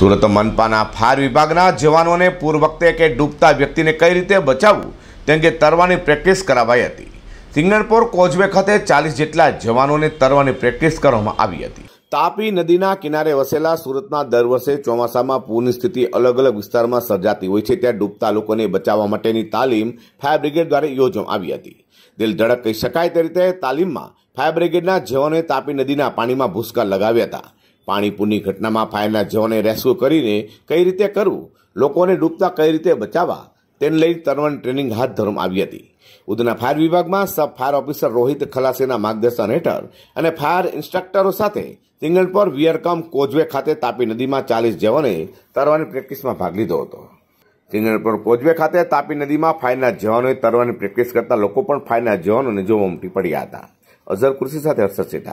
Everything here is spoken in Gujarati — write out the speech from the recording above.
સુરત મનપાના ફાયર વિભાગના જવાનોને પૂર વખતે કે ડૂબતા વ્યક્તિને કઈ રીતે બચાવવું તે અંગે તરવાની પ્રેક્ટિસ કરાવાઈ હતી સિંગણપોર કોચવે ખાતે ચાલીસ જેટલા જવાનોને તરવાની પ્રેક્ટિસ કરવામાં આવી હતી તાપી નદીના કિનારે વસેલા સુરતના દર વર્ષે ચોમાસામાં પૂરની સ્થિતિ અલગ અલગ વિસ્તારમાં સર્જાતી હોય છે ત્યાં ડૂબતા લોકોને બચાવવા માટેની તાલીમ ફાયર બ્રિગેડ દ્વારા યોજવામાં આવી હતી દિલ ધડક કહી શકાય તે રીતે તાલીમમાં ફાયર બ્રિગેડના જવાનોએ તાપી નદીના પાણીમાં ભૂસકા લગાવ્યા હતા પાણીપુરની ઘટનામાં ફાયરના જવાને રેસ્ક્યુ કરીને કઈ રીતે કરવું લોકોને ડૂબતા કઈ રીતે બચાવવા તેને લઈ તરવણ ટ્રેનિંગ હાથ ધરવામાં આવી હતી ઉધના ફાયર વિભાગમાં સબ ફાયર ઓફિસર રોહિત ખલાસીના માર્ગદર્શન હેઠળ અને ફાયર ઇન્સ્ટ્રક્ટરો સાથે પર વિયરકમ કોઝવે ખાતે તાપી નદીમાં ચાલીસ જવાને તરવાની પ્રેક્ટિસમાં ભાગ લીધો હતો સિંગલપર કોઝવે ખાતે તાપી નદીમાં ફાયરના જવાનોએ તરવાની પ્રેક્ટિસ કરતા લોકો પણ ફાયરના જવાનોને જોવા ઉમટી પડ્યા હતા અઝર કૃષિ સાથે હર્ષદ